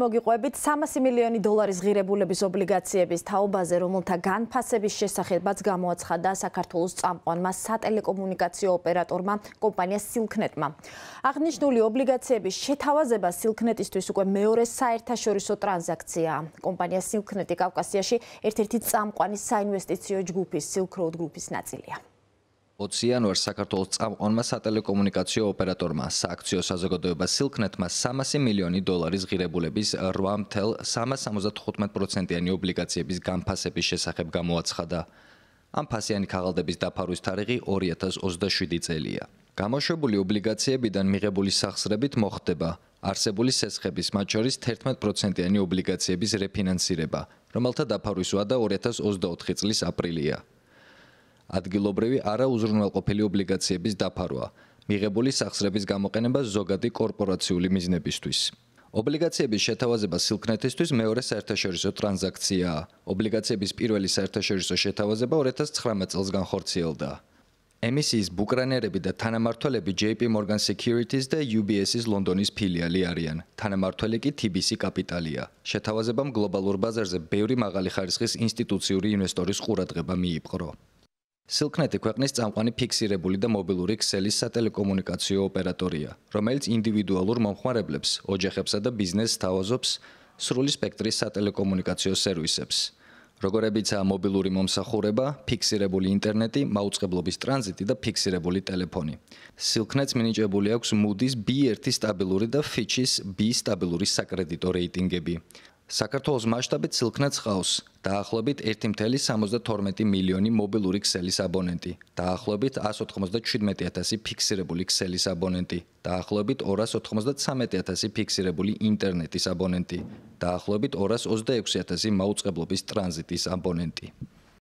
მოგიყვებით 300 მილიონი დოლარის ღირებულების ობლიგაციების თაობაზე, რომელთა განფასების შესახებაც გამოაცხადა საქართველოს წამყვანმა სატელეკომუნიკაციო ოპერატორმა კომპანია Silknet-მა. აღნიშნული ობლიგაციების შეთავაზება Silknet-ისთვის უკვე მეორე საერთაშორისო ტრანზაქციაა. კომპანია Silknet-ი კავკასიაში ერთ-ერთი წამყვანი საინვესტიციო ჯგუფის Silk Road Group-ის ნაწილია. 20 იანვარს საქართველოს წამყვანმა სატელეკომუნიკაციო ოპერატორმა სააქციო საზოგადოება Silknet-მა 300 მილიონი დოლარის ღირებულების 8.375%-იანი ობლიგაციების განფასების შესახებ გამოაცხადა. ამ ფასიანი ქაღალდების დაფარვის თარიღი 2027 წელია. გამოშვებული ობლიგაციებიდან მიღებული სახსრებით მოხდება არსებული სესხების, მათ შორის 11%-იანი ობლიგაციების რეფინანსირება, რომელთა დაფარვის ვადა 2024 წლის აპრილია. ადგილობრივი არაუზრუნველყოფილი ობლიგაციების დაფარვა, მიღებული სახსრების გამოყენება ზოგადი კორპორაციული მიზნებისთვის. ობლიგაციების შეთავაზება სილკნეთისთვის მეორე საერთაშორისო ტრანზაქციაა. ობლიგაციების პირველი საერთაშორისო შეთავაზება 2019 წელს განხორციელდა. ემისიის ბუკრანერები და თანამართველები JP Morgan Securities და UBS-ის ლონდონის ფილიალი არიან. თანამართველი კი TBC Capital-ია. შეთავაზებამ გლობალურ ბაზარზე ბევრი მაღალი ხარისხის ინსტიტუციური ინვესტორის ყურადღება მიიპყრო. Silknet-ი ქვეყნის წამყვანი ფიქსირებული და მობილური ქსელის სატელეკომუნიკაციო ოპერატორია, რომელიც ინდივიდუალურ მომხმარებლებს, ოჯახებსა და ბიზნესს თავაზობს სრული სპექტრის სატელეკომუნიკაციო სერვისებს, როგორებიცაა მობილური მომსახურება, ფიქსირებული ინტერნეტი, მაუწყებლობის ტრანზიტი და ფიქსირებული ტელეფონი. Silknet-ს მინიჭებული აქვს Moody's B1 სტაბილური და Fitch-ის B სტაბილური საკრედიტო რეიტინგები. საქართველოს მასშტაბით სილქნეც ხავს დაახლოებით 1.72 მილიონი მობილური ქსელის აბონენტი დაახლოებით 197000 ფიქსირებული ქსელის აბონენტი დაახლოებით 293000 ფიქსირებული ინტერნეტის აბონენტი დაახლოებით 226000 მაუწყებლობის ტრანზიტის აბონენტი